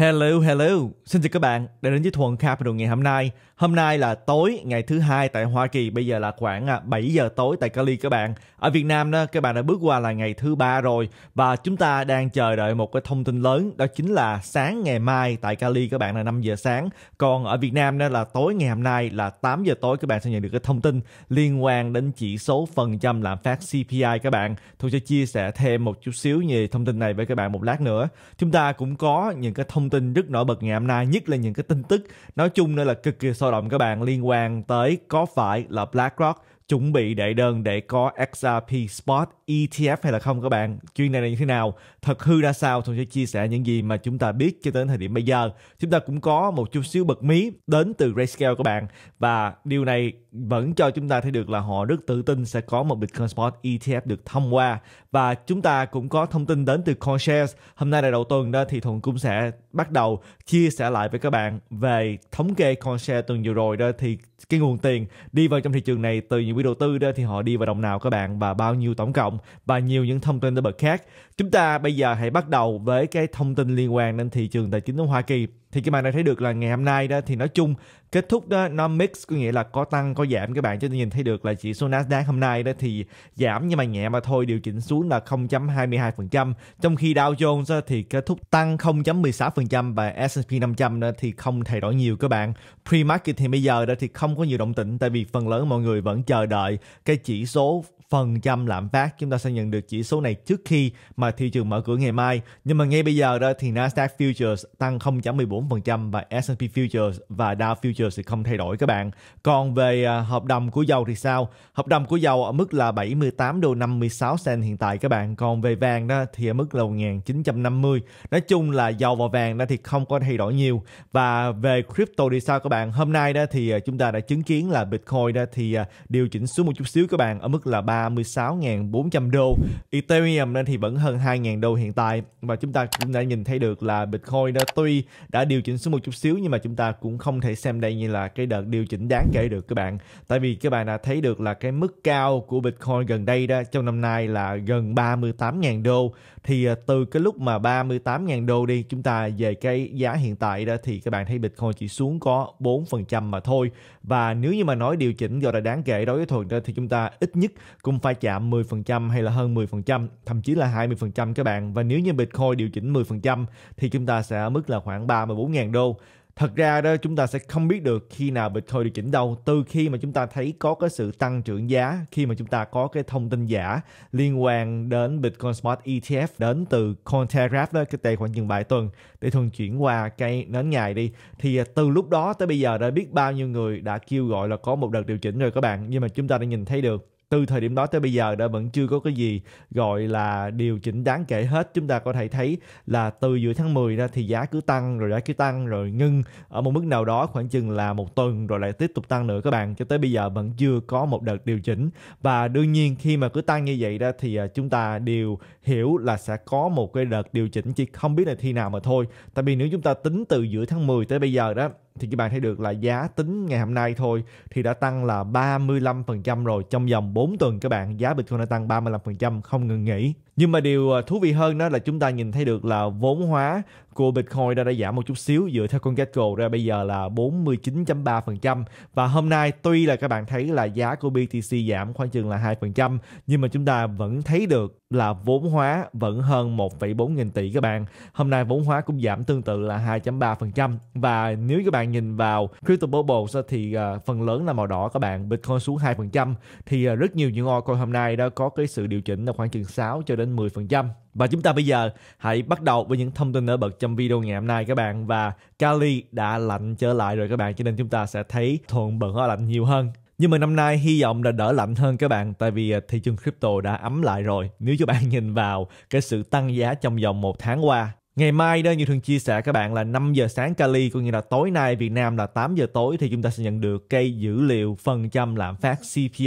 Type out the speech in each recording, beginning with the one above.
Hello, hello. Xin chào các bạn đã đến với Thuận Capital ngày hôm nay. Hôm nay là tối ngày thứ hai tại Hoa Kỳ, bây giờ là khoảng 7 à, giờ tối tại Cali các bạn. Ở Việt Nam đó, các bạn đã bước qua là ngày thứ ba rồi và chúng ta đang chờ đợi một cái thông tin lớn đó chính là sáng ngày mai tại Cali các bạn là 5 giờ sáng. Còn ở Việt Nam đó là tối ngày hôm nay là 8 giờ tối các bạn sẽ nhận được cái thông tin liên quan đến chỉ số phần trăm lạm phát CPI các bạn. Tôi sẽ chia sẻ thêm một chút xíu về thông tin này với các bạn một lát nữa. Chúng ta cũng có những cái thông tin rất nổi bật ngày hôm nay nhất là những cái tin tức nói chung nữa là cực kỳ sôi động các bạn liên quan tới có phải là BlackRock chuẩn bị đệ đơn để có XRP Spot ETF hay là không các bạn? Chuyện này là như thế nào? Thật hư ra sao? Tôi sẽ chia sẻ những gì mà chúng ta biết cho đến thời điểm bây giờ. Chúng ta cũng có một chút xíu bật mí đến từ Grayscale các bạn. Và điều này vẫn cho chúng ta thấy được là họ rất tự tin sẽ có một Bitcoin Spot ETF được thông qua và chúng ta cũng có thông tin đến từ CoinShares hôm nay là đầu tuần đó thì Thuận cũng sẽ bắt đầu chia sẻ lại với các bạn về thống kê CoinShares tuần vừa rồi đó thì cái nguồn tiền đi vào trong thị trường này từ những quỹ đầu tư đó thì họ đi vào đồng nào các bạn và bao nhiêu tổng cộng và nhiều những thông tin tới bậc khác chúng ta bây giờ hãy bắt đầu với cái thông tin liên quan đến thị trường tài chính ở Hoa Kỳ thì các bạn đã thấy được là ngày hôm nay đó thì nói chung kết thúc đó nó mix có nghĩa là có tăng có giảm các bạn cho nên nhìn thấy được là chỉ số Nasdaq hôm nay đó thì giảm nhưng mà nhẹ mà thôi điều chỉnh xuống là 0.22% trong khi Dow Jones thì kết thúc tăng 0.16% và S&P 500 đó thì không thay đổi nhiều các bạn pre-market thì bây giờ đó thì không có nhiều động tĩnh tại vì phần lớn mọi người vẫn chờ đợi cái chỉ số phần trăm lạm phát chúng ta sẽ nhận được chỉ số này trước khi mà thị trường mở cửa ngày mai nhưng mà ngay bây giờ đó thì Nasdaq futures tăng 0.14% và S&P futures và Dow futures thì không thay đổi các bạn còn về à, hợp đồng của dầu thì sao hợp đồng của dầu ở mức là 78 đô 56 cent hiện tại các bạn còn về vàng đó thì ở mức là 1950 nói chung là dầu và vàng đó thì không có thay đổi nhiều và về crypto thì sao các bạn hôm nay đó thì à, chúng ta đã chứng kiến là Bitcoin đó thì à, điều chỉnh xuống một chút xíu các bạn ở mức là 3 16 400 đô. Ethereum nên thì vẫn hơn 2.000 đô hiện tại và chúng ta cũng đã nhìn thấy được là Bitcoin đã tuy đã điều chỉnh xuống một chút xíu nhưng mà chúng ta cũng không thể xem đây như là cái đợt điều chỉnh đáng kể được các bạn. Tại vì các bạn đã thấy được là cái mức cao của Bitcoin gần đây đó trong năm nay là gần 38.000 đô thì à, từ cái lúc mà 38.000 đô đi chúng ta về cái giá hiện tại đó thì các bạn thấy Bitcoin chỉ xuống có 4% mà thôi và nếu như mà nói điều chỉnh gọi là đáng kể đối với thuần thì chúng ta ít nhất cũng cũng phải chạm 10% hay là hơn 10%, thậm chí là 20% các bạn. Và nếu như Bitcoin điều chỉnh 10% thì chúng ta sẽ ở mức là khoảng 34.000 đô. Thật ra đó chúng ta sẽ không biết được khi nào Bitcoin điều chỉnh đâu từ khi mà chúng ta thấy có cái sự tăng trưởng giá khi mà chúng ta có cái thông tin giả liên quan đến Bitcoin smart ETF đến từ Cointelegraph đó cái tài khoản chừng vài tuần để thường chuyển qua cái nến ngày đi thì à, từ lúc đó tới bây giờ đã biết bao nhiêu người đã kêu gọi là có một đợt điều chỉnh rồi các bạn nhưng mà chúng ta đã nhìn thấy được từ thời điểm đó tới bây giờ đã vẫn chưa có cái gì gọi là điều chỉnh đáng kể hết chúng ta có thể thấy là từ giữa tháng 10 ra thì giá cứ tăng rồi giá cứ tăng rồi ngưng ở một mức nào đó khoảng chừng là một tuần rồi lại tiếp tục tăng nữa các bạn cho tới bây giờ vẫn chưa có một đợt điều chỉnh và đương nhiên khi mà cứ tăng như vậy ra thì à, chúng ta đều hiểu là sẽ có một cái đợt điều chỉnh chỉ không biết là khi nào mà thôi tại vì nếu chúng ta tính từ giữa tháng 10 tới bây giờ đó thì các bạn thấy được là giá tính ngày hôm nay thôi thì đã tăng là 35% rồi trong vòng 4 tuần các bạn giá Bitcoin đã tăng 35% không ngừng nghỉ. Nhưng mà điều à, thú vị hơn đó là chúng ta nhìn thấy được là vốn hóa của Bitcoin đã, đã giảm một chút xíu dựa theo con CoinGecko ra bây giờ là 49.3% và hôm nay tuy là các bạn thấy là giá của BTC giảm khoảng chừng là 2% nhưng mà chúng ta vẫn thấy được là vốn hóa vẫn hơn 1,4 nghìn tỷ các bạn. Hôm nay vốn hóa cũng giảm tương tự là 2.3% và nếu các bạn nhìn vào crypto bubble thì à, phần lớn là màu đỏ các bạn, Bitcoin xuống 2% thì à, rất nhiều những altcoin hôm nay đã có cái sự điều chỉnh là khoảng chừng 6 cho đến 10%. Và chúng ta bây giờ hãy bắt đầu với những thông tin nổi bật trong video ngày hôm nay các bạn Và Cali đã lạnh trở lại rồi các bạn Cho nên chúng ta sẽ thấy thuận bận hoa lạnh nhiều hơn nhưng mà năm nay hy vọng là đỡ lạnh hơn các bạn tại vì à, thị trường crypto đã ấm lại rồi. Nếu các bạn nhìn vào cái sự tăng giá trong vòng một tháng qua Ngày mai đó như thường chia sẻ các bạn là 5 giờ sáng Cali có nghĩa là tối nay Việt Nam là 8 giờ tối thì chúng ta sẽ nhận được cây dữ liệu phần trăm lạm phát CPI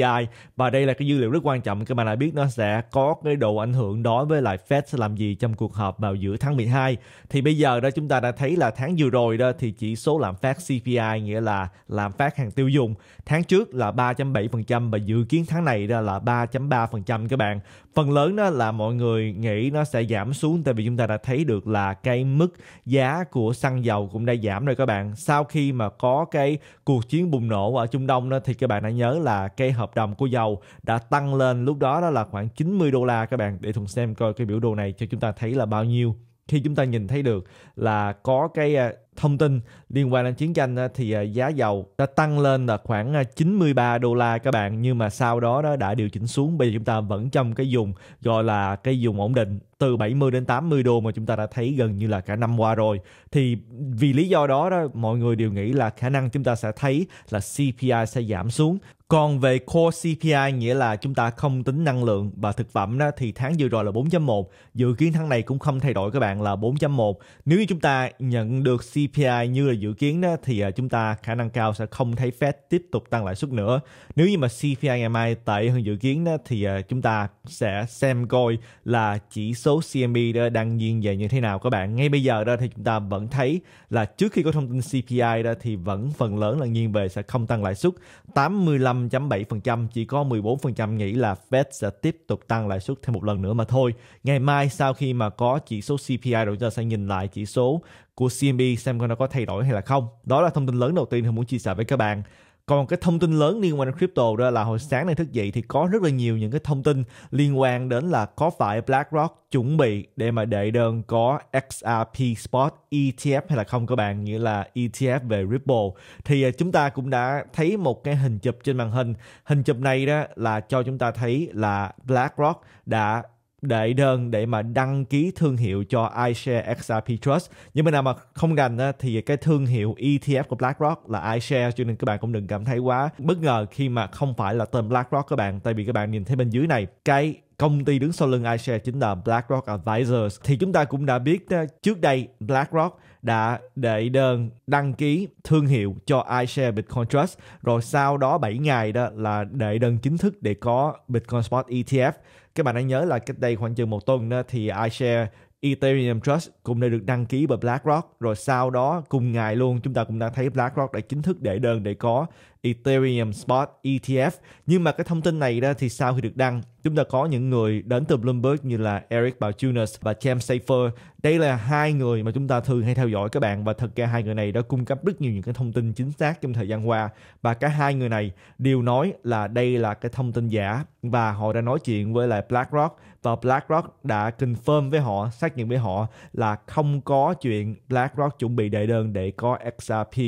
và đây là cái dữ liệu rất quan trọng các bạn đã biết nó sẽ có cái độ ảnh hưởng đối với lại Fed sẽ làm gì trong cuộc họp vào giữa tháng 12 thì bây giờ đó chúng ta đã thấy là tháng vừa rồi đó thì chỉ số lạm phát CPI nghĩa là lạm phát hàng tiêu dùng tháng trước là 3.7% và dự kiến tháng này ra là 3.3% các bạn phần lớn đó là mọi người nghĩ nó sẽ giảm xuống tại vì chúng ta đã thấy được là cái mức giá của xăng dầu cũng đã giảm rồi các bạn sau khi mà có cái cuộc chiến bùng nổ ở Trung Đông đó thì các bạn đã nhớ là cái hợp đồng của dầu đã tăng lên lúc đó đó là khoảng 90 đô la các bạn để thùng xem coi cái biểu đồ này cho chúng ta thấy là bao nhiêu khi chúng ta nhìn thấy được là có cái à, thông tin liên quan đến chiến tranh thì à, giá dầu đã tăng lên là khoảng 93 à, đô la các bạn nhưng mà sau đó đó đã điều chỉnh xuống bây giờ chúng ta vẫn trong cái vùng gọi là cái vùng ổn định từ 70 đến 80 đô mà chúng ta đã thấy gần như là cả năm qua rồi thì vì lý do đó đó mọi người đều nghĩ là khả năng chúng ta sẽ thấy là CPI sẽ giảm xuống còn về Core CPI nghĩa là chúng ta không tính năng lượng và thực phẩm đó thì tháng vừa rồi là 4.1, dự kiến tháng này cũng không thay đổi các bạn là 4.1. Nếu như chúng ta nhận được CPI như là dự kiến đó thì à, chúng ta khả năng cao sẽ không thấy Fed tiếp tục tăng lãi suất nữa. Nếu như mà CPI ngày mai tệ hơn dự kiến đó thì à, chúng ta sẽ xem coi là chỉ số CMB e đó đang nghiêng về như thế nào các bạn. Ngay bây giờ đó thì chúng ta vẫn thấy là trước khi có thông tin CPI đó thì vẫn phần lớn là nghiêng về sẽ không tăng lãi suất. 85 5.7%, chỉ có 14% nghĩ là Fed sẽ tiếp tục tăng lãi suất thêm một lần nữa mà thôi. Ngày mai sau khi mà có chỉ số CPI rồi chúng ta sẽ nhìn lại chỉ số của CMB xem coi nó có thay đổi hay là không. Đó là thông tin lớn đầu tiên tôi muốn chia sẻ với các bạn còn cái thông tin lớn liên quan đến crypto đó là hồi sáng nay thức dậy thì có rất là nhiều những cái thông tin liên quan đến là có phải BlackRock chuẩn bị để mà đệ đơn có XRP Spot ETF hay là không các bạn nghĩa là ETF về Ripple thì à, chúng ta cũng đã thấy một cái hình chụp trên màn hình hình chụp này đó là cho chúng ta thấy là BlackRock đã đệ đơn để mà đăng ký thương hiệu cho iShares XRP Trust. Nhưng mà nào mà không rành thì cái thương hiệu ETF của BlackRock là iShares cho nên các bạn cũng đừng cảm thấy quá bất ngờ khi mà không phải là tên BlackRock các bạn tại vì các bạn nhìn thấy bên dưới này cái công ty đứng sau lưng iShares chính là BlackRock Advisors thì chúng ta cũng đã biết ờ, trước đây BlackRock đã đệ đơn đăng ký thương hiệu cho iShares Bitcoin Trust rồi sau đó 7 ngày đó là đệ đơn chính thức để có Bitcoin Spot ETF các bạn hãy nhớ là cách đây khoảng chừng một tuần đó, thì iShares Ethereum Trust cũng đã được đăng ký bởi BlackRock rồi sau đó cùng ngày luôn chúng ta cũng đã thấy BlackRock đã chính thức đệ đơn để có Ethereum Spot ETF. Nhưng mà cái thông tin này đó thì sau khi được đăng, chúng ta có những người đến từ Bloomberg như là Eric Balchunas và James Safer. Đây là hai người mà chúng ta thường hay theo dõi các bạn và thật ra hai người này đã cung cấp rất nhiều những cái thông tin chính xác trong thời gian qua và cả hai người này đều nói là đây là cái thông tin giả và họ đã nói chuyện với lại BlackRock và BlackRock đã confirm với họ, xác nhận với họ là không có chuyện BlackRock chuẩn bị đệ đơn để có XRP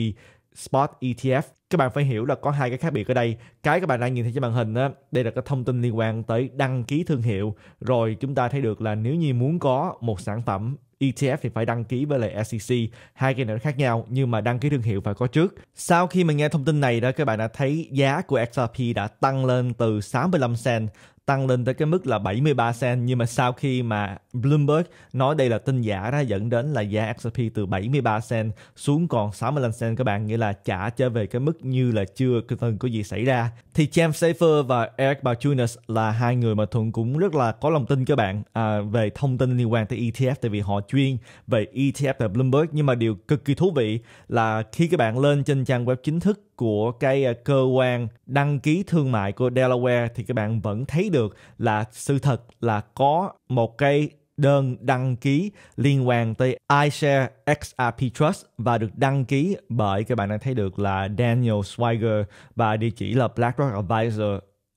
Spot ETF các bạn phải hiểu là có hai cái khác biệt ở đây cái các bạn đang nhìn thấy trên màn hình đó đây là cái thông tin liên quan tới đăng ký thương hiệu rồi chúng ta thấy được là nếu như muốn có một sản phẩm ETF thì phải đăng ký với lại SEC hai cái này nó khác nhau nhưng mà đăng ký thương hiệu phải có trước sau khi mình nghe thông tin này đó các bạn đã thấy giá của XRP đã tăng lên từ 65 cent tăng lên tới cái mức là 73 cent nhưng mà sau khi mà Bloomberg nói đây là tin giả ra dẫn đến là giá XRP từ 73 cent xuống còn 65 cent các bạn nghĩa là trả trở về cái mức như là chưa từng có gì xảy ra thì James Safer và Eric Balchunas là hai người mà thuận cũng rất là có lòng tin các bạn à, về thông tin liên quan tới ETF tại vì họ chuyên về ETF tại Bloomberg nhưng mà điều cực kỳ thú vị là khi các bạn lên trên trang web chính thức của cái ờ, cơ quan đăng ký thương mại của Delaware thì các bạn vẫn thấy được là sự thật là có một cái đơn đăng ký liên quan tới iShare XRP Trust và được đăng ký bởi các bạn đã thấy được là Daniel Swiger và địa chỉ là BlackRock Advisor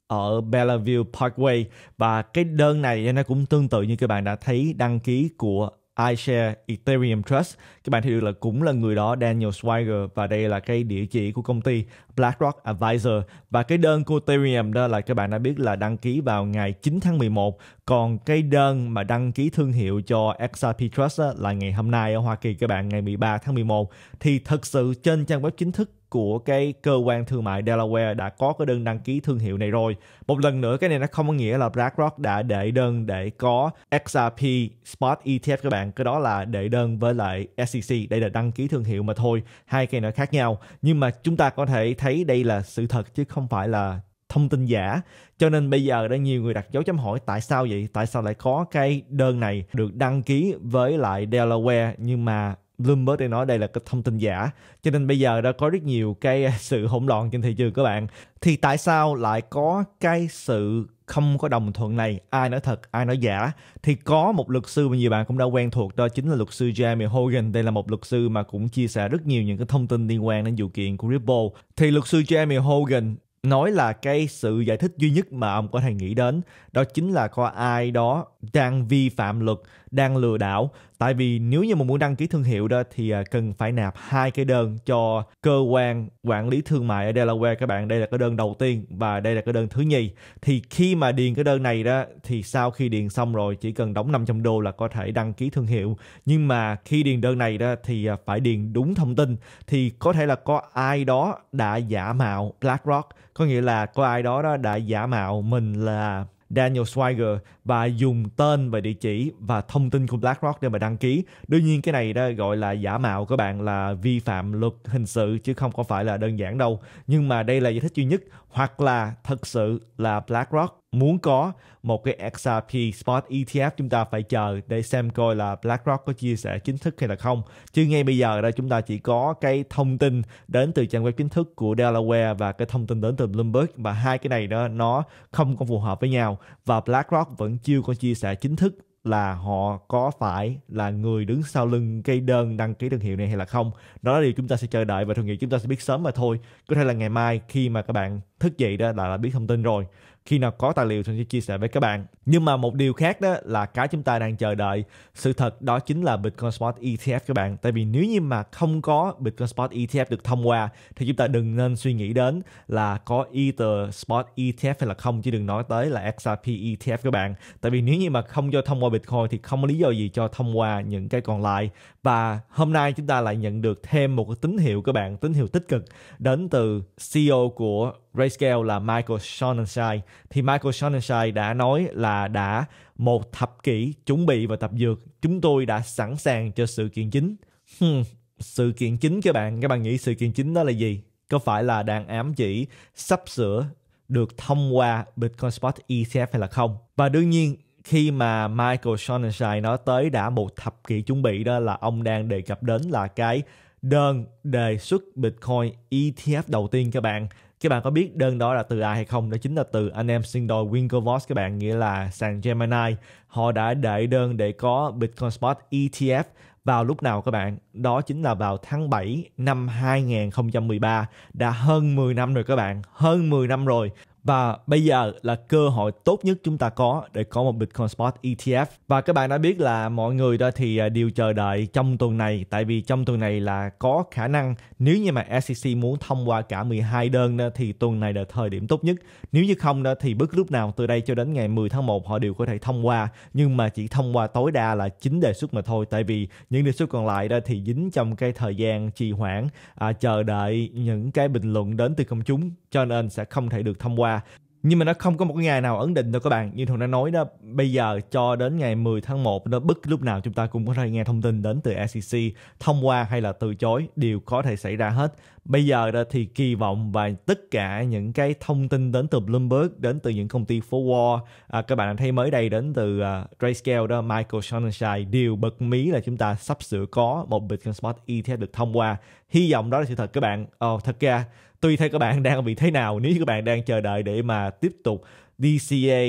ở Bellevue Parkway và cái đơn này nó cũng tương tự như các bạn đã thấy đăng ký của iShare Ethereum Trust. Các bạn thấy được là cũng là người đó Daniel Swiger và đây là cái địa chỉ của công ty BlackRock Advisor và cái đơn của Ethereum đó là các bạn đã biết là đăng ký vào ngày 9 tháng 11 còn cái đơn mà đăng ký thương hiệu cho XRP Trust là ngày hôm nay ở Hoa Kỳ các bạn ngày 13 tháng 11 thì thực sự trên trang web chính thức của cái cơ quan thương mại Delaware đã có cái đơn đăng ký thương hiệu này rồi. Một lần nữa cái này nó không có nghĩa là BlackRock đã để đơn để có XRP Spot ETF các bạn. Cái đó là để đơn với lại SEC. Đây là đăng ký thương hiệu mà thôi. Hai cái nó khác nhau. Nhưng mà chúng ta có thể thấy đây là sự thật chứ không phải là thông tin giả cho nên bây giờ đã nhiều người đặt dấu chấm hỏi tại sao vậy tại sao lại có cái đơn này được đăng ký với lại Delaware nhưng mà Bloomberg đang nói đây là cái thông tin giả cho nên bây giờ đã có rất nhiều cái sự hỗn loạn trên thị trường các bạn thì tại sao lại có cái sự không có đồng thuận này ai nói thật ai nói giả thì có một luật sư mà nhiều bạn cũng đã quen thuộc đó chính là luật sư Jamie Hogan đây là một luật sư mà cũng chia sẻ rất nhiều những cái thông tin liên quan đến vụ kiện của Ripple thì luật sư Jamie Hogan nói là cái sự giải thích duy nhất mà ông có thể nghĩ đến đó chính là có ai đó đang vi phạm luật đang lừa đảo tại vì nếu như mà muốn đăng ký thương hiệu đó thì à, cần phải nạp hai cái đơn cho cơ quan quản lý thương mại ở Delaware các bạn đây là cái đơn đầu tiên và đây là cái đơn thứ nhì thì khi mà điền cái đơn này đó thì sau khi điền xong rồi chỉ cần đóng 500 đô là có thể đăng ký thương hiệu nhưng mà khi điền đơn này đó thì à, phải điền đúng thông tin thì có thể là có ai đó đã giả mạo BlackRock có nghĩa là có ai đó, đó đã giả mạo mình là Daniel Swiger và dùng tên và địa chỉ và thông tin của BlackRock để mà đăng ký. Đương nhiên cái này đó gọi là giả mạo các bạn là vi phạm luật hình sự chứ không có phải là đơn giản đâu. Nhưng mà đây là giải thích duy nhất hoặc là thật sự là BlackRock muốn có một cái XRP Spot ETF chúng ta phải chờ để xem coi là BlackRock có chia sẻ chính thức hay là không. Chứ ngay bây giờ đây chúng ta chỉ có cái thông tin đến từ trang web chính thức của Delaware và cái thông tin đến từ Bloomberg và hai cái này đó nó không còn phù hợp với nhau và BlackRock vẫn chưa có chia sẻ chính thức là họ có phải là người đứng sau lưng cây đơn đăng ký thương hiệu này hay là không đó là điều chúng ta sẽ chờ đợi và tôi nghĩ chúng ta sẽ biết sớm mà thôi có thể là ngày mai khi mà các bạn thức dậy đó là, là biết thông tin rồi khi nào có tài liệu tôi sẽ chia sẻ với các bạn nhưng mà một điều khác đó là cái chúng ta đang chờ đợi sự thật đó chính là Bitcoin Spot ETF các bạn tại vì nếu như mà không có Bitcoin Spot ETF được thông qua thì chúng ta đừng nên suy nghĩ đến là có Ether Spot ETF hay là không chứ đừng nói tới là XRP ETF các bạn tại vì nếu như mà không cho thông qua Bitcoin thì không có lý do gì cho thông qua những cái còn lại và hôm nay chúng ta lại nhận được thêm một cái tín hiệu các bạn tín hiệu tích cực đến từ CEO của Grayscale là Michael Sonnenschein thì Michael Sonnenschein đã nói là đã một thập kỷ chuẩn bị và tập dược chúng tôi đã sẵn sàng cho sự kiện chính hmm, sự kiện chính các bạn các bạn nghĩ sự kiện chính đó là gì có phải là đang ám chỉ sắp sửa được thông qua Bitcoin Spot ETF hay là không và đương nhiên khi mà Michael Sonnenschein nói tới đã một thập kỷ chuẩn bị đó là ông đang đề cập đến là cái đơn đề xuất Bitcoin ETF đầu tiên các bạn các bạn có biết đơn đó là từ ai hay không đó chính là từ anh em sinh đôi Winklevoss các bạn nghĩa là sàn Gemini họ đã đệ đơn để có Bitcoin Spot ETF vào lúc nào các bạn? Đó chính là vào tháng 7 năm 2013, đã hơn 10 năm rồi các bạn, hơn 10 năm rồi. Và bây giờ là cơ hội tốt nhất chúng ta có để có một Bitcoin Spot ETF. Và các bạn đã biết là mọi người đó thì à, đều chờ đợi trong tuần này tại vì trong tuần này là có khả năng nếu như mà SEC muốn thông qua cả 12 đơn đó, thì tuần này là thời điểm tốt nhất. Nếu như không đó thì bất lúc nào từ đây cho đến ngày 10 tháng 1 họ đều có thể thông qua nhưng mà chỉ thông qua tối đa là chín đề xuất mà thôi tại vì những đề xuất còn lại đó thì dính trong cái thời gian trì hoãn à, chờ đợi những cái bình luận đến từ công chúng cho nên sẽ không thể được thông qua qua nhưng mà nó không có một cái ngày nào ấn định đâu các bạn như thường đã nói đó bây giờ cho đến ngày 10 tháng 1 nó bất lúc nào chúng ta cũng có thể nghe thông tin đến từ SEC thông qua hay là từ chối đều có thể xảy ra hết bây giờ đó thì kỳ vọng và tất cả những cái thông tin đến từ Bloomberg đến từ những công ty Forward à, các bạn thấy mới đây đến từ uh, Grayscale đó Michael Sonnenschein đều bật mí là chúng ta sắp sửa có một Bitcoin Spot ETF được thông qua hy vọng đó là sự thật các bạn ờ, thật ra tùy theo các bạn đang ở vị thế nào nếu như các bạn đang chờ đợi để mà tiếp tục DCA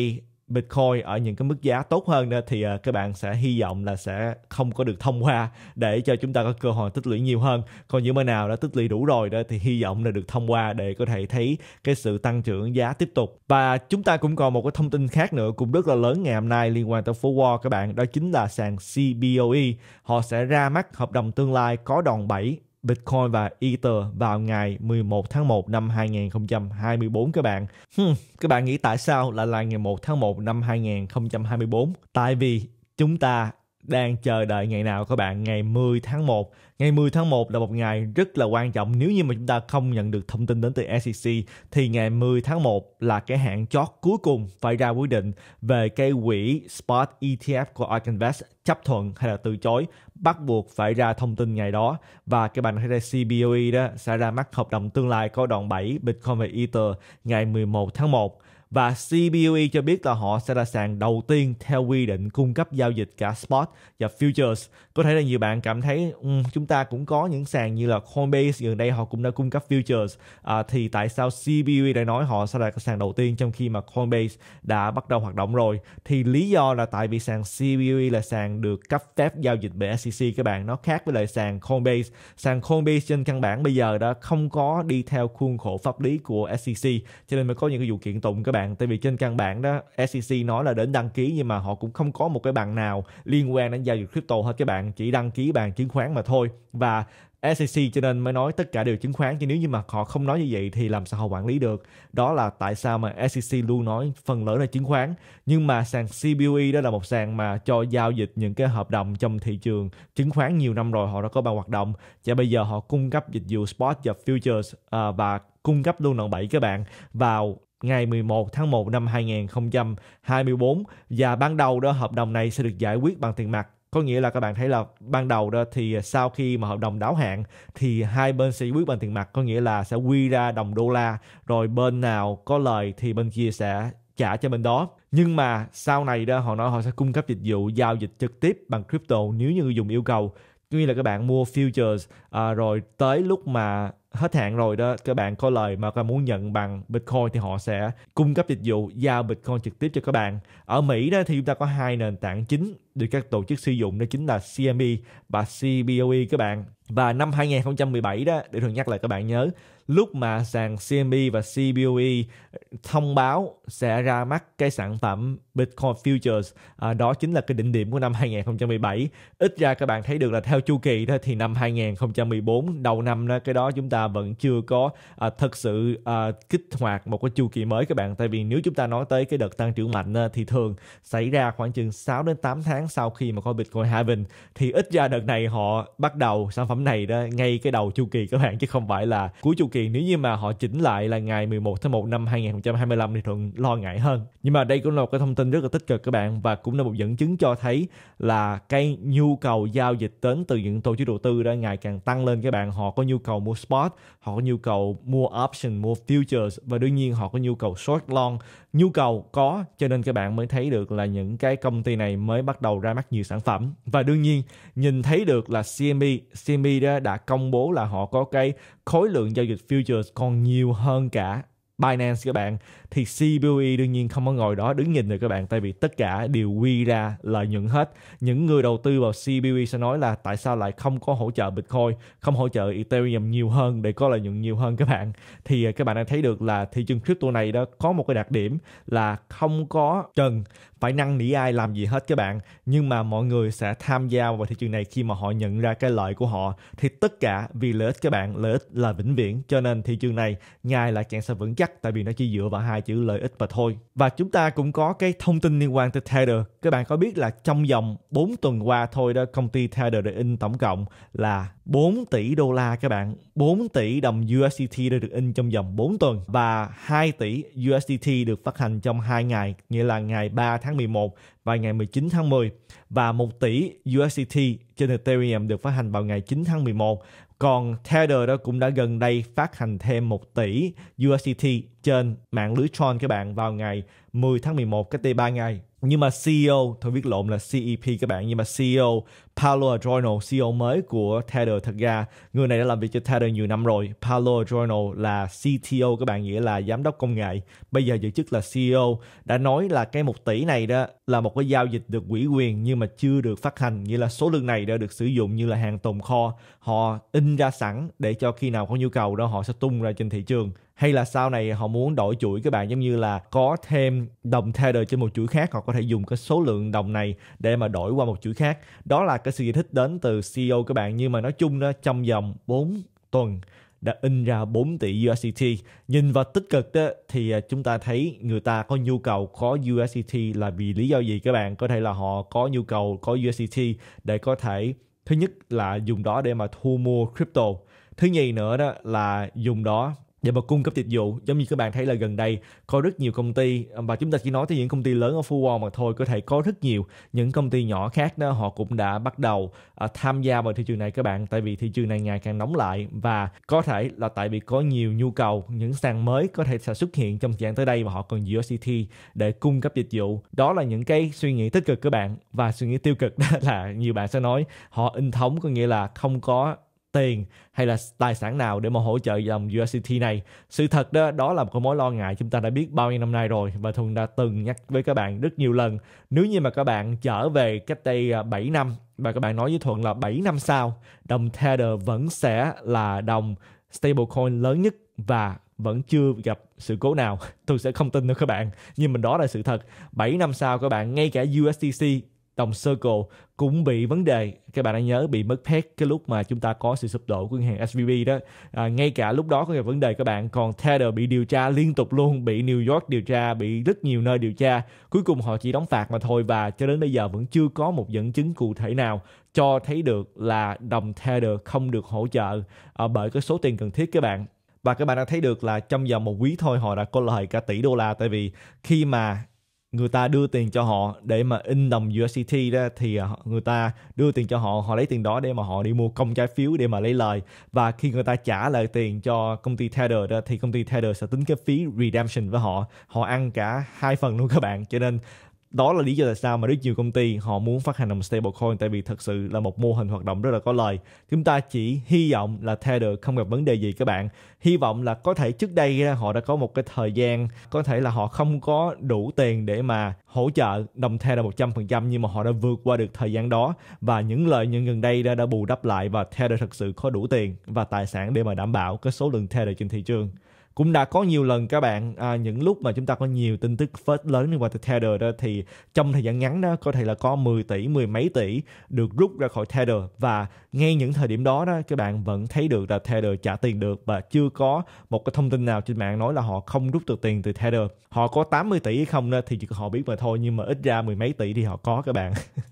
Bitcoin ở những cái mức giá tốt hơn nữa thì ờ, các bạn sẽ hy vọng là sẽ không có được thông qua để cho chúng ta có cơ hội tích lũy nhiều hơn. Còn những bên nào đã tích lũy đủ rồi đó thì hy vọng là được thông qua để có thể thấy cái sự tăng trưởng giá tiếp tục. Và chúng ta cũng còn một cái thông tin khác nữa cũng rất là lớn ngày hôm nay liên quan tới phố Wall các bạn đó chính là sàn CBOE. Họ sẽ ra mắt hợp đồng tương lai có đòn bẩy Bitcoin và Ether vào ngày 11 tháng 1 năm 2024 các bạn. Hmm, các bạn nghĩ tại sao lại là ngày 1 tháng 1 năm 2024? Tại vì chúng ta đang chờ đợi ngày nào các bạn ngày 10 tháng 1 ngày 10 tháng 1 là một ngày rất là quan trọng nếu như mà chúng ta không nhận được thông tin đến từ SEC thì ngày 10 tháng 1 là cái hạn chót cuối cùng phải ra quyết định về cái quỹ spot ETF của Arkinvest chấp thuận hay là từ chối bắt buộc phải ra thông tin ngày đó và cái bạn thấy CBOE đó sẽ ra mắt hợp đồng tương lai có đoạn 7 Bitcoin và Ether ngày 11 tháng 1 và CBOE cho biết là họ sẽ là sàn đầu tiên theo quy định cung cấp giao dịch cả spot và futures có thể là nhiều bạn cảm thấy um, chúng ta cũng có những sàn như là Coinbase gần đây họ cũng đã cung cấp futures à, thì tại sao CBU đã nói họ sẽ là cái sàn đầu tiên trong khi mà Coinbase đã bắt đầu hoạt động rồi thì lý do là tại vì sàn CBU là sàn được cấp phép giao dịch bởi SEC các bạn nó khác với lại sàn Coinbase sàn Coinbase trên căn bản bây giờ đã không có đi theo khuôn khổ pháp lý của SEC cho nên mới có những cái vụ kiện tụng các bạn tại vì trên căn bản đó SEC nói là đến đăng ký nhưng mà họ cũng không có một cái bằng nào liên quan đến giao dịch crypto hết các bạn chỉ đăng ký bàn chứng khoán mà thôi và SEC cho nên mới nói tất cả đều chứng khoán chứ nếu như mà họ không nói như vậy thì làm sao họ quản lý được đó là tại sao mà SEC luôn nói phần lớn là chứng khoán nhưng mà sàn CBOE đó là một sàn mà cho giao dịch những cái hợp đồng trong thị trường chứng khoán nhiều năm rồi họ đã có bàn hoạt động và bây giờ họ cung cấp dịch vụ spot và futures à, và cung cấp luôn đòn bẩy các bạn vào ngày 11 tháng 1 năm 2024 và ban đầu đó hợp đồng này sẽ được giải quyết bằng tiền mặt có nghĩa là các bạn thấy là ban đầu đó thì sau khi mà hợp đồng đáo hạn thì hai bên sẽ quyết bằng tiền mặt có nghĩa là sẽ quy ra đồng đô la rồi bên nào có lời thì bên kia sẽ trả cho bên đó nhưng mà sau này đó họ nói họ sẽ cung cấp dịch vụ giao dịch trực tiếp bằng crypto nếu như người dùng yêu cầu như là các bạn mua futures à, rồi tới lúc mà hết hạn rồi đó các bạn có lời mà các bạn muốn nhận bằng Bitcoin thì họ sẽ cung cấp dịch vụ giao Bitcoin trực tiếp cho các bạn ở Mỹ đó thì chúng ta có hai nền tảng chính được các tổ chức sử dụng đó chính là CME và CBOE các bạn và năm 2017 đó để thường nhắc lại các bạn nhớ lúc mà sàn CME và CBOE thông báo sẽ ra mắt cái sản phẩm Bitcoin Futures à, đó chính là cái đỉnh điểm của năm 2017 ít ra các bạn thấy được là theo chu kỳ đó thì năm 2014 đầu năm đó cái đó chúng ta vẫn chưa có à, thật sự à, kích hoạt một cái chu kỳ mới các bạn tại vì nếu chúng ta nói tới cái đợt tăng trưởng mạnh à, thì thường xảy ra khoảng chừng 6 đến 8 tháng sau khi mà có Bitcoin halving thì ít ra đợt này họ bắt đầu sản phẩm này đó ngay cái đầu chu kỳ các bạn chứ không phải là cuối chu kỳ kiện nếu như mà họ chỉnh lại là ngày 11 tháng 1 năm 2025 thì thường lo ngại hơn. Nhưng mà đây cũng là một cái thông tin rất là tích cực các bạn và cũng là một dẫn chứng cho thấy là cái nhu cầu giao dịch đến từ những tổ chức đầu tư đã ngày càng tăng lên các bạn. Họ có nhu cầu mua spot, họ có nhu cầu mua option, mua futures và đương nhiên họ có nhu cầu short long nhu cầu có cho nên các bạn mới thấy được là những cái công ty này mới bắt đầu ra mắt nhiều sản phẩm và đương nhiên nhìn thấy được là CME CME đó đã công bố là họ có cái khối lượng giao dịch futures còn nhiều hơn cả Binance các bạn thì CBOE đương nhiên không có ngồi đó đứng nhìn được các bạn tại vì tất cả đều quy ra lợi nhuận hết những người đầu tư vào CBOE sẽ nói là tại sao lại không có hỗ trợ Bitcoin không hỗ trợ Ethereum nhiều hơn để có lợi nhuận nhiều hơn các bạn thì à, các bạn đang thấy được là thị trường crypto này đó có một cái đặc điểm là không có trần phải năn nỉ ai làm gì hết các bạn nhưng mà mọi người sẽ tham gia vào thị trường này khi mà họ nhận ra cái lợi của họ thì tất cả vì lợi ích các bạn lợi ích là vĩnh viễn cho nên thị trường này ngày là chàng sẽ vững chắc tại vì nó chỉ dựa vào hai vài chữ lợi ích và thôi. Và chúng ta cũng có cái thông tin liên quan tới Tether. Các bạn có biết là trong vòng 4 tuần qua thôi đó, công ty Tether đã in tổng cộng là 4 tỷ đô la các bạn. 4 tỷ đồng USDT đã được in trong vòng 4 tuần và 2 tỷ USDT được phát hành trong 2 ngày, nghĩa là ngày 3 tháng 11 và ngày 19 tháng 10 và 1 tỷ USDT trên Ethereum được phát hành vào ngày 9 tháng 11 còn Tether đó cũng đã gần đây phát hành thêm 1 tỷ USDT trên mạng lưới Tron các bạn vào ngày 10 tháng 11 cách đây 3 ngày nhưng mà CEO thôi viết lộn là CEP các bạn nhưng mà CEO Paolo Adorno CEO mới của Tether thật ra người này đã làm việc cho Tether nhiều năm rồi Paolo Adorno là CTO các bạn nghĩa là giám đốc công nghệ bây giờ giữ chức là CEO đã nói là cái 1 tỷ này đó là một cái giao dịch được quỹ quyền nhưng mà chưa được phát hành nghĩa là số lượng này đã được sử dụng như là hàng tồn kho họ in ra sẵn để cho khi nào có nhu cầu đó họ sẽ tung ra trên thị trường hay là sau này họ muốn đổi chuỗi các bạn giống như là có thêm đồng tether trên một chuỗi khác họ có thể dùng cái số lượng đồng này để mà đổi qua một chuỗi khác đó là cái sự giải thích đến từ CEO các bạn nhưng mà nói chung đó trong vòng 4 tuần đã in ra 4 tỷ USDT. Nhìn vào tích cực đó, thì à, chúng ta thấy người ta có nhu cầu có USDT là vì lý do gì các bạn? Có thể là họ có nhu cầu có USDT để có thể thứ nhất là dùng đó để mà thu mua crypto. Thứ nhì nữa đó là dùng đó để dạ mà vâng, cung cấp dịch vụ giống như các bạn thấy là gần đây có rất nhiều công ty à, và chúng ta chỉ nói tới những công ty lớn ở Phú mà thôi có thể có rất nhiều những công ty nhỏ khác đó họ cũng đã bắt đầu à, tham gia vào thị trường này các bạn tại vì thị trường này ngày càng nóng lại và có thể là tại vì có nhiều nhu cầu những sàn mới có thể sẽ xuất hiện trong thời gian tới đây và họ cần USDT để cung cấp dịch vụ đó là những cái suy nghĩ tích cực các bạn và suy nghĩ tiêu cực đó là nhiều bạn sẽ nói họ in thống có nghĩa là không có tiền hay là tài sản nào để mà hỗ trợ dòng USDT này. Sự thật đó đó là một cái mối lo ngại chúng ta đã biết bao nhiêu năm nay rồi và Thuần đã từng nhắc với các bạn rất nhiều lần. Nếu như mà các bạn trở về cách đây 7 à, năm và các bạn nói với Thuận là 7 năm sau đồng Tether vẫn sẽ là đồng stablecoin lớn nhất và vẫn chưa gặp sự cố nào tôi sẽ không tin đâu các bạn nhưng mình đó là sự thật 7 năm sau các bạn ngay cả USDC đồng circle cũng bị vấn đề các bạn đã nhớ bị mất phép cái lúc mà chúng ta có sự sụp đổ của ngân hàng SVB đó à, ngay cả lúc đó có gặp vấn đề các bạn còn Tether bị điều tra liên tục luôn bị New York điều tra bị rất nhiều nơi điều tra cuối cùng họ chỉ đóng phạt mà thôi và cho đến bây giờ vẫn chưa có một dẫn chứng cụ thể nào cho thấy được là đồng Tether không được hỗ trợ à, bởi cái số tiền cần thiết các bạn và các bạn đã thấy được là trong vòng một quý thôi họ đã có lời cả tỷ đô la tại vì khi mà người ta đưa tiền cho họ để mà in đồng USDT đó thì à, người ta đưa tiền cho họ họ lấy tiền đó để mà họ đi mua công trái phiếu để mà lấy lời và khi người ta trả lại tiền cho công ty Tether đó thì công ty Tether sẽ tính cái phí redemption với họ họ ăn cả hai phần luôn các bạn cho nên đó là lý do tại sao mà rất nhiều công ty họ muốn phát hành đồng stablecoin tại vì thật sự là một mô hình hoạt động rất là có lời chúng ta chỉ hy vọng là Tether không gặp vấn đề gì các bạn hy vọng là có thể trước đây họ đã có một cái thời gian có thể là họ không có đủ tiền để mà hỗ trợ đồng Tether 100% nhưng mà họ đã vượt qua được thời gian đó và những lợi nhuận gần đây đã, đã bù đắp lại và Tether thật sự có đủ tiền và tài sản để mà đảm bảo cái số lượng Tether trên thị trường cũng đã có nhiều lần các bạn à, những lúc mà chúng ta có nhiều tin tức phết lớn liên quan tới Tether đó thì trong thời gian ngắn đó có thể là có 10 tỷ, mười mấy tỷ được rút ra khỏi Tether và ngay những thời điểm đó đó các bạn vẫn thấy được là Tether trả tiền được và chưa có một cái thông tin nào trên mạng nói là họ không rút được tiền từ Tether. Họ có 80 tỷ hay không đó thì chỉ có họ biết mà thôi nhưng mà ít ra mười mấy tỷ thì họ có các bạn.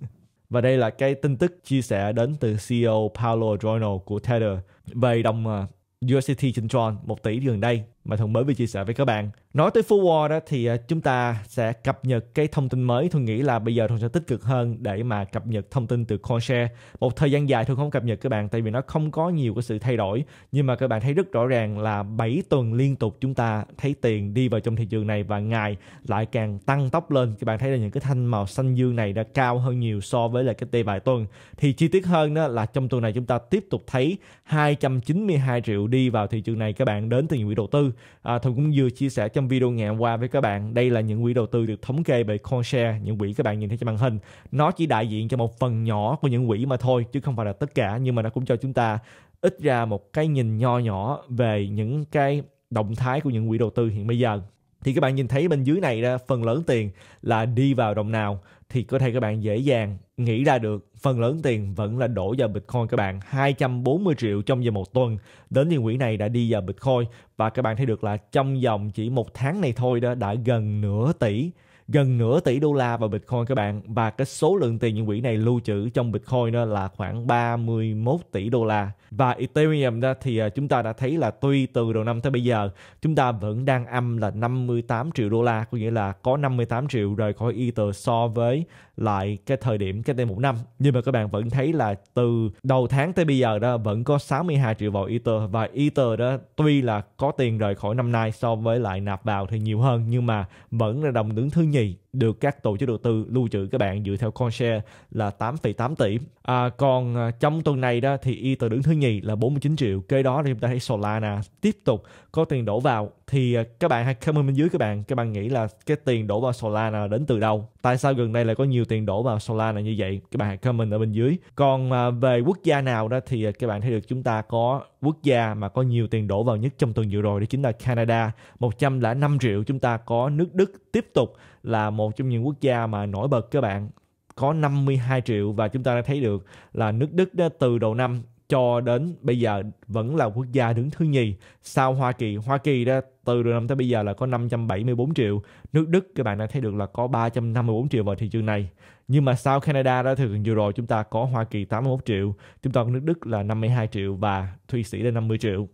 Và đây là cái tin tức chia sẻ đến từ CEO Paolo Giorno của Tether về đồng à, USDT trên tròn một tỷ gần đây mà Thuận mới vừa chia sẻ với các bạn. Nói tới Full War đó thì à, chúng ta sẽ cập nhật cái thông tin mới. Thuận nghĩ là bây giờ Thuận sẽ tích cực hơn để mà cập nhật thông tin từ CoinShare. Một thời gian dài Thuận không cập nhật các bạn tại vì nó không có nhiều cái sự thay đổi. Nhưng mà các bạn thấy rất rõ ràng là 7 tuần liên tục chúng ta thấy tiền đi vào trong thị trường này và ngày lại càng tăng tốc lên. Các bạn thấy là những cái thanh màu xanh dương này đã cao hơn nhiều so với là cái tê vài tuần. Thì chi tiết hơn đó là trong tuần này chúng ta tiếp tục thấy 292 triệu đi vào thị trường này các bạn đến từ những quỹ đầu tư à, Thần cũng vừa chia sẻ trong video ngày hôm qua với các bạn đây là những quỹ đầu tư được thống kê bởi CoinShare những quỹ các bạn nhìn thấy trên màn hình nó chỉ đại diện cho một phần nhỏ của những quỹ mà thôi chứ không phải là tất cả nhưng mà nó cũng cho chúng ta ít ra một cái nhìn nho nhỏ về những cái động thái của những quỹ đầu tư hiện bây giờ thì các bạn nhìn thấy bên dưới này đó phần lớn tiền là đi vào đồng nào thì có thể các bạn dễ dàng nghĩ ra được phần lớn tiền vẫn là đổ vào Bitcoin các bạn 240 triệu trong vòng một tuần đến tiền quỹ này đã đi vào Bitcoin và các bạn thấy được là trong vòng chỉ một tháng này thôi đó đã gần nửa tỷ gần nửa tỷ đô la vào Bitcoin các bạn và cái số lượng tiền những quỹ này lưu trữ trong Bitcoin đó là khoảng 31 tỷ đô la và Ethereum đó thì à, chúng ta đã thấy là tuy từ đầu năm tới bây giờ chúng ta vẫn đang âm là 58 triệu đô la có nghĩa là có 58 triệu rời khỏi Ether so với lại cái thời điểm cách đây một năm nhưng mà các bạn vẫn thấy là từ đầu tháng tới bây giờ đó vẫn có 62 triệu vào Ether và Ether đó tuy là có tiền rời khỏi năm nay so với lại nạp vào thì nhiều hơn nhưng mà vẫn là đồng đứng thứ nhì được các tổ chức đầu tư lưu trữ các bạn dựa theo CoinShare là 8,8 tỷ. À, còn à, trong tuần này đó thì Ether đứng thứ nhì là 49 triệu. Kế đó thì chúng ta thấy Solana tiếp tục có tiền đổ vào thì à, các bạn hãy comment bên dưới các bạn các bạn nghĩ là cái tiền đổ vào Solana đến từ đâu tại sao gần đây lại có nhiều tiền đổ vào Solana như vậy các bạn hãy comment ở bên dưới còn à, về quốc gia nào đó thì à, các bạn thấy được chúng ta có quốc gia mà có nhiều tiền đổ vào nhất trong tuần vừa rồi đó chính là Canada 105 triệu chúng ta có nước Đức tiếp tục là một trong những quốc gia mà nổi bật các bạn có 52 triệu và chúng ta đã thấy được là nước Đức đó, từ đầu năm cho đến bây giờ vẫn là quốc gia đứng thứ nhì sau Hoa Kỳ. Hoa Kỳ đó từ đầu năm tới bây giờ là có 574 triệu. Nước Đức các bạn đã thấy được là có 354 triệu vào thị trường này. Nhưng mà sau Canada đó thì vừa rồi chúng ta có Hoa Kỳ 81 triệu, chúng ta có nước Đức là 52 triệu và Thụy Sĩ là 50 triệu.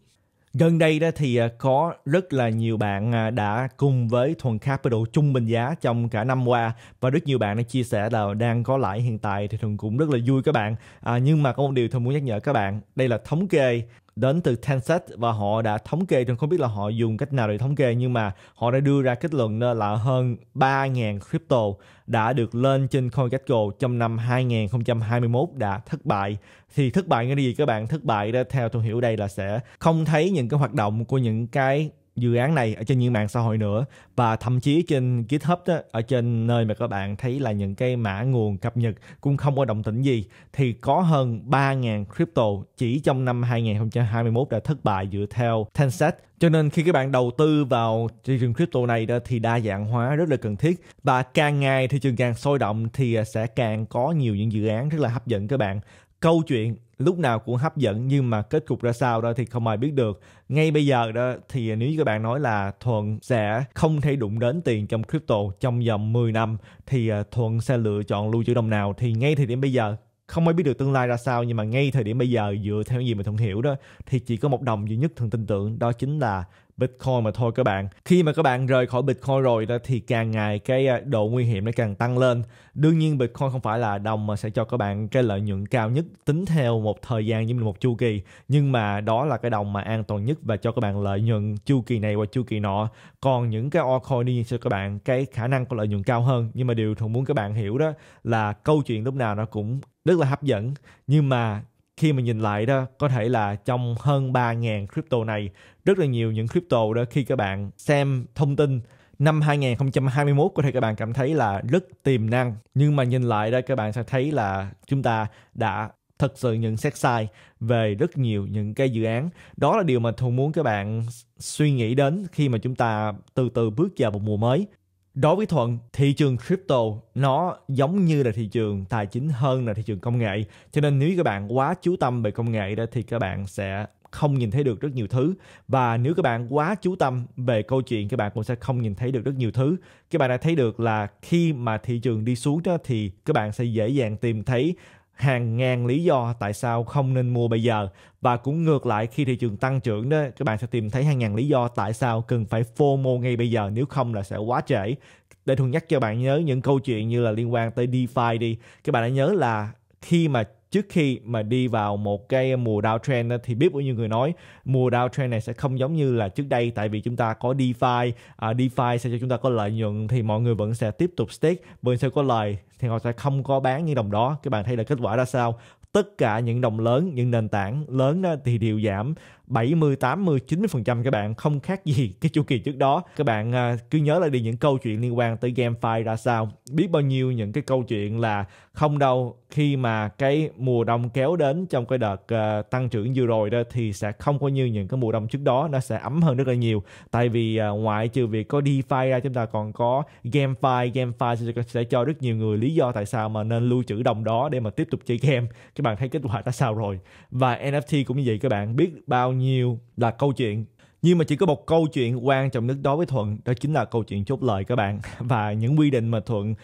Gần đây đó thì à, có rất là nhiều bạn à, đã cùng với Thuần Capital trung bình giá trong cả năm qua và rất nhiều bạn đã chia sẻ là đang có lãi hiện tại thì Thuần cũng rất là vui các bạn. À, nhưng mà có một điều Thuần muốn nhắc nhở các bạn, đây là thống kê đến từ Tencent và họ đã thống kê tôi không biết là họ dùng cách nào để thống kê nhưng mà họ đã đưa ra kết luận là hơn 3.000 crypto đã được lên trên CoinGecko trong năm 2021 đã thất bại thì thất bại nghĩa là gì các bạn thất bại đó theo tôi hiểu đây là sẽ không thấy những cái hoạt động của những cái dự án này ở trên những mạng xã hội nữa và thậm chí trên GitHub đó, ở trên nơi mà các bạn thấy là những cái mã nguồn cập nhật cũng không có động tĩnh gì thì có hơn 3.000 crypto chỉ trong năm 2021 đã thất bại dựa theo Tencent cho nên khi các bạn đầu tư vào thị trường crypto này đó thì đa dạng hóa rất là cần thiết và càng ngày thị trường càng sôi động thì sẽ càng có nhiều những dự án rất là hấp dẫn các bạn câu chuyện lúc nào cũng hấp dẫn nhưng mà kết cục ra sao đó thì không ai biết được ngay bây giờ đó thì nếu như các bạn nói là thuận sẽ không thể đụng đến tiền trong crypto trong vòng 10 năm thì à, thuận sẽ lựa chọn lưu trữ đồng nào thì ngay thời điểm bây giờ không ai biết được tương lai ra sao nhưng mà ngay thời điểm bây giờ dựa theo gì mà thuận hiểu đó thì chỉ có một đồng duy nhất thuận tin tưởng đó chính là Bitcoin mà thôi các bạn. Khi mà các bạn rời khỏi Bitcoin rồi đó thì càng ngày cái à, độ nguy hiểm nó càng tăng lên. Đương nhiên Bitcoin không phải là đồng mà sẽ cho các bạn cái lợi nhuận cao nhất tính theo một thời gian như một chu kỳ, nhưng mà đó là cái đồng mà an toàn nhất và cho các bạn lợi nhuận chu kỳ này qua chu kỳ nọ. Còn những cái altcoin đương nhiên cho các bạn cái khả năng có lợi nhuận cao hơn, nhưng mà điều thường muốn các bạn hiểu đó là câu chuyện lúc nào nó cũng rất là hấp dẫn nhưng mà khi mà nhìn lại đó có thể là trong hơn 3.000 crypto này rất là nhiều những crypto đó khi các bạn xem thông tin năm 2021 có thể các bạn cảm thấy là rất tiềm năng nhưng mà nhìn lại đó các bạn sẽ thấy là chúng ta đã thật sự nhận xét sai về rất nhiều những cái dự án đó là điều mà thù muốn các bạn suy nghĩ đến khi mà chúng ta từ từ bước vào một mùa mới Đối với Thuận, thị trường crypto nó giống như là thị trường tài chính hơn là thị trường công nghệ. Cho nên nếu các bạn quá chú tâm về công nghệ đó thì các bạn sẽ không nhìn thấy được rất nhiều thứ và nếu các bạn quá chú tâm về câu chuyện các bạn cũng sẽ không nhìn thấy được rất nhiều thứ các bạn đã thấy được là khi mà thị trường đi xuống đó thì các bạn sẽ dễ dàng tìm thấy hàng ngàn lý do tại sao không nên mua bây giờ và cũng ngược lại khi thị trường tăng trưởng đó các bạn sẽ tìm thấy hàng ngàn lý do tại sao cần phải FOMO ngay bây giờ nếu không là sẽ quá trễ để thường nhắc cho bạn nhớ những câu chuyện như là liên quan tới DeFi đi các bạn đã nhớ là khi mà trước khi mà đi vào một cái mùa downtrend đó, thì biết bao nhiêu người nói mùa downtrend này sẽ không giống như là trước đây tại vì chúng ta có DeFi, à, DeFi sẽ cho chúng ta có lợi nhuận thì mọi người vẫn sẽ tiếp tục stake, vẫn sẽ có lời thì họ sẽ không có bán những đồng đó các bạn thấy là kết quả ra sao tất cả những đồng lớn những nền tảng lớn đó thì đều giảm 70, 80, 90% các bạn không khác gì cái chu kỳ trước đó. Các bạn à, cứ nhớ lại đi những câu chuyện liên quan tới GameFi ra sao. Biết bao nhiêu những cái câu chuyện là không đâu khi mà cái mùa đông kéo đến trong cái đợt uh, tăng trưởng vừa rồi đó thì sẽ không có như những cái mùa đông trước đó nó sẽ ấm hơn rất là nhiều tại vì uh, ngoại trừ việc có DeFi ra chúng ta còn có GameFi GameFi sẽ, sẽ cho rất nhiều người lý do tại sao mà nên lưu trữ đồng đó để mà tiếp tục chơi game các bạn thấy kết quả ra sao rồi và NFT cũng như vậy các bạn biết bao bao nhiêu là câu chuyện nhưng mà chỉ có một câu chuyện quan trọng nhất đối với thuận đó chính là câu chuyện chốt lời các bạn và những quy định mà thuận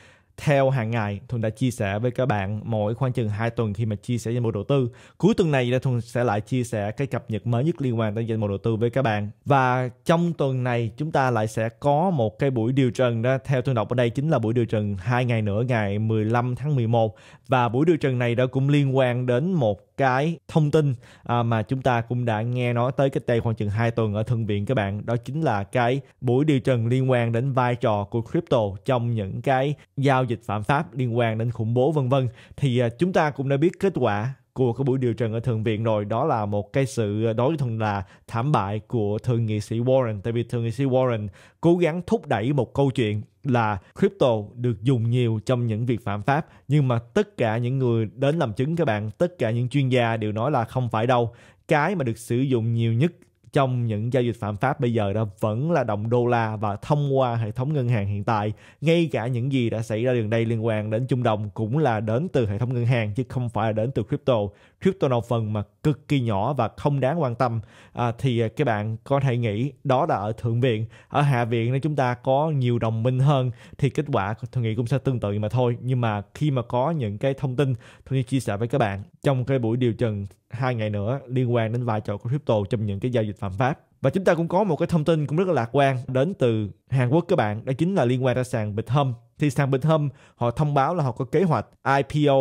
theo hàng ngày thuận đã chia sẻ với các bạn mỗi khoảng chừng 2 tuần khi mà chia sẻ danh mục đầu tư cuối tuần này là thuận sẽ lại chia sẻ cái cập nhật mới nhất liên quan tới danh mục đầu tư với các bạn và trong tuần này chúng ta lại sẽ có một cái buổi điều trần đó theo tôi đọc ở đây chính là buổi điều trần hai ngày nữa ngày 15 tháng 11 và buổi điều trần này đã cũng liên quan đến một cái thông tin à, mà chúng ta cũng đã nghe nói tới cách đây khoảng chừng 2 tuần ở thân viện các bạn đó chính là cái buổi điều trần liên quan đến vai trò của crypto trong những cái giao dịch phạm pháp liên quan đến khủng bố vân vân thì à, chúng ta cũng đã biết kết quả của cái buổi điều trần ở thượng viện rồi đó là một cái sự đối thường là thảm bại của thượng nghị sĩ Warren tại vì thượng nghị sĩ Warren cố gắng thúc đẩy một câu chuyện là crypto được dùng nhiều trong những việc phạm pháp nhưng mà tất cả những người đến làm chứng các bạn tất cả những chuyên gia đều nói là không phải đâu cái mà được sử dụng nhiều nhất trong những giao dịch phạm pháp bây giờ đó vẫn là đồng đô la và thông qua hệ thống ngân hàng hiện tại ngay cả những gì đã xảy ra gần đây liên quan đến Trung đồng cũng là đến từ hệ thống ngân hàng chứ không phải là đến từ crypto crypto nào phần mà cực kỳ nhỏ và không đáng quan tâm à, thì à, các bạn có thể nghĩ đó là ở thượng viện ở hạ viện nếu chúng ta có nhiều đồng minh hơn thì kết quả tôi nghĩ cũng sẽ tương tự mà thôi nhưng mà khi mà có những cái thông tin tôi chia sẻ với các bạn trong cái buổi điều trần hai ngày nữa liên quan đến vai trò của crypto trong những cái giao dịch phạm pháp và chúng ta cũng có một cái thông tin cũng rất là lạc quan đến từ Hàn Quốc các bạn đó chính là liên quan ra sàn Bithum thì sàn Bithum họ thông báo là họ có kế hoạch IPO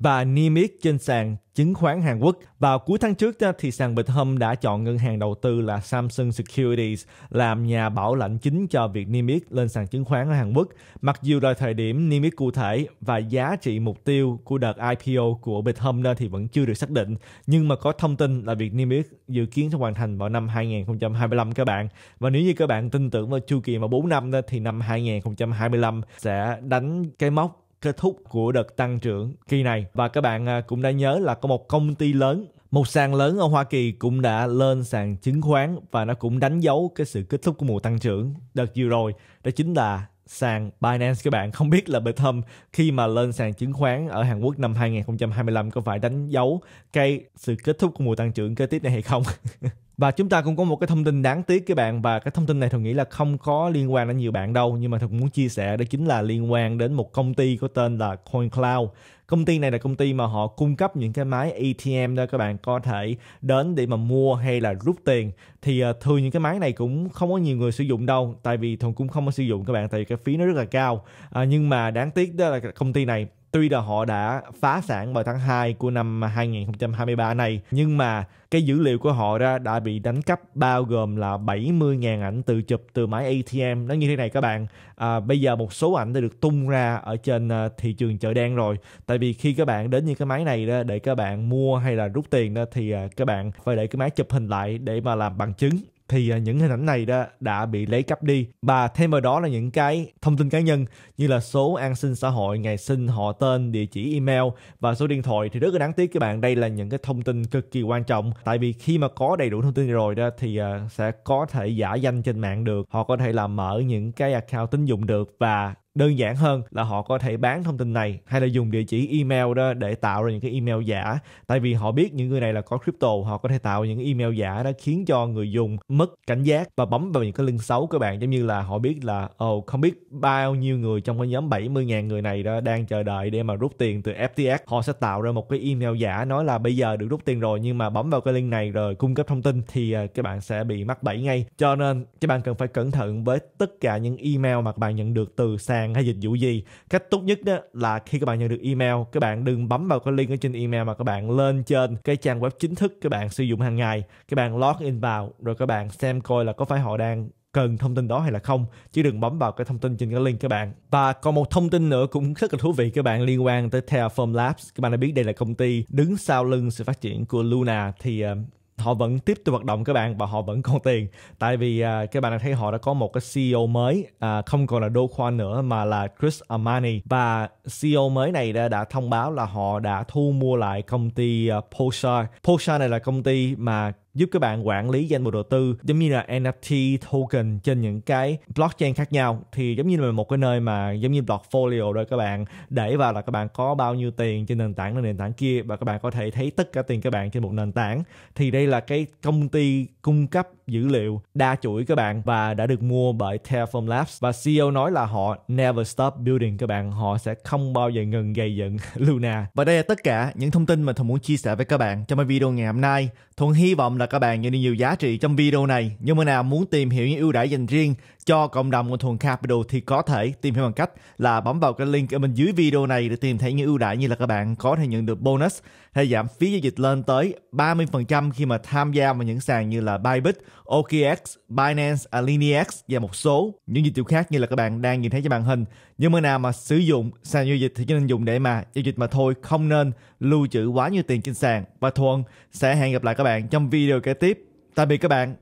và niêm yết trên sàn chứng khoán Hàn Quốc. Vào cuối tháng trước thì sàn Bithumb đã chọn ngân hàng đầu tư là Samsung Securities làm nhà bảo lãnh chính cho việc niêm yết lên sàn chứng khoán ở Hàn Quốc. Mặc dù là thời điểm niêm yết cụ thể và giá trị mục tiêu của đợt IPO của Bithumb thì vẫn chưa được xác định, nhưng mà có thông tin là việc niêm yết dự kiến sẽ hoàn thành vào năm 2025 các bạn. Và nếu như các bạn tin tưởng vào chu kỳ mà 4 năm thì năm 2025 sẽ đánh cái mốc kết thúc của đợt tăng trưởng kỳ này và các bạn à, cũng đã nhớ là có một công ty lớn một sàn lớn ở Hoa Kỳ cũng đã lên sàn chứng khoán và nó cũng đánh dấu cái sự kết thúc của mùa tăng trưởng đợt vừa rồi đó chính là sàn Binance các bạn không biết là thâm khi mà lên sàn chứng khoán ở Hàn Quốc năm 2025 có phải đánh dấu cái sự kết thúc của mùa tăng trưởng kế tiếp này hay không và chúng ta cũng có một cái thông tin đáng tiếc các bạn và cái thông tin này thường nghĩ là không có liên quan đến nhiều bạn đâu nhưng mà thường muốn chia sẻ đó chính là liên quan đến một công ty có tên là CoinCloud công ty này là công ty mà họ cung cấp những cái máy ATM đó các bạn có thể đến để mà mua hay là rút tiền thì uh, thường những cái máy này cũng không có nhiều người sử dụng đâu tại vì thường cũng không có sử dụng các bạn tại vì cái phí nó rất là cao uh, nhưng mà đáng tiếc đó là công ty này tuy là họ đã phá sản vào tháng 2 của năm 2023 này nhưng mà cái dữ liệu của họ ra đã bị đánh cắp bao gồm là 70.000 ảnh tự chụp từ máy ATM nó như thế này các bạn à, bây giờ một số ảnh đã được tung ra ở trên à, thị trường chợ đen rồi tại vì khi các bạn đến những cái máy này đó để các bạn mua hay là rút tiền đó thì à, các bạn phải để cái máy chụp hình lại để mà làm bằng chứng thì à, những hình ảnh này đã, đã bị lấy cắp đi và thêm vào đó là những cái thông tin cá nhân như là số an sinh xã hội ngày sinh họ tên địa chỉ email và số điện thoại thì rất là đáng tiếc các bạn đây là những cái thông tin cực kỳ quan trọng tại vì khi mà có đầy đủ thông tin rồi đó thì à, sẽ có thể giả danh trên mạng được họ có thể là mở những cái account tín dụng được và đơn giản hơn là họ có thể bán thông tin này hay là dùng địa chỉ email đó để tạo ra những cái email giả tại vì họ biết những người này là có crypto họ có thể tạo những email giả đó khiến cho người dùng mất cảnh giác và bấm vào những cái link xấu các bạn giống như là họ biết là ồ oh, không biết bao nhiêu người trong cái nhóm 70.000 người này đó đang chờ đợi để mà rút tiền từ FTX họ sẽ tạo ra một cái email giả nói là bây giờ được rút tiền rồi nhưng mà bấm vào cái link này rồi cung cấp thông tin thì à, các bạn sẽ bị mắc bẫy ngay cho nên các bạn cần phải cẩn thận với tất cả những email mà các bạn nhận được từ sàn hàng hay dịch vụ gì cách tốt nhất đó là khi các bạn nhận được email các bạn đừng bấm vào cái link ở trên email mà các bạn lên trên cái trang web chính thức các bạn sử dụng hàng ngày các bạn login vào rồi các bạn xem coi là có phải họ đang cần thông tin đó hay là không chứ đừng bấm vào cái thông tin trên cái link các bạn và còn một thông tin nữa cũng rất là thú vị các bạn liên quan tới Terraform Labs các bạn đã biết đây là công ty đứng sau lưng sự phát triển của Luna thì ờ, họ vẫn tiếp tục hoạt động các bạn và họ vẫn còn tiền tại vì à, các bạn đã thấy họ đã có một cái CEO mới à, không còn là Do Kwon nữa mà là Chris Armani và CEO mới này đã, đã thông báo là họ đã thu mua lại công ty uh, Polestar Polestar này là công ty mà giúp các bạn quản lý danh mục đầu tư giống như là NFT token trên những cái blockchain khác nhau thì giống như là một cái nơi mà giống như portfolio đó các bạn để vào là các bạn có bao nhiêu tiền trên nền tảng này nền tảng kia và các bạn có thể thấy tất cả tiền các bạn trên một nền tảng thì đây là cái công ty cung cấp dữ liệu đa chuỗi các bạn và đã được mua bởi Terraform Labs và CEO nói là họ never stop building các bạn họ sẽ không bao giờ ngừng gây dựng Luna và đây là tất cả những thông tin mà Thuận muốn chia sẻ với các bạn trong video ngày hôm nay Thuận hy vọng là các bạn nhận được nhiều giá trị trong video này. Nếu mà nào muốn tìm hiểu những ưu đãi dành riêng cho cộng đồng của Thuần Capital thì có thể tìm hiểu bằng cách là bấm vào cái link ở bên dưới video này để tìm thấy những ưu đãi như là các bạn có thể nhận được bonus hay giảm phí giao dịch lên tới 30% khi mà tham gia vào những sàn như là Bybit, OKX, Binance, AlineX và một số những dịch vụ khác như là các bạn đang nhìn thấy trên màn hình. Nhưng mà nào mà sử dụng sàn giao dịch thì chỉ nên dùng để mà giao dịch mà thôi, không nên lưu trữ quá nhiều tiền trên sàn. Và Thuần sẽ hẹn gặp lại các bạn trong video kế tiếp. Tạm biệt các bạn.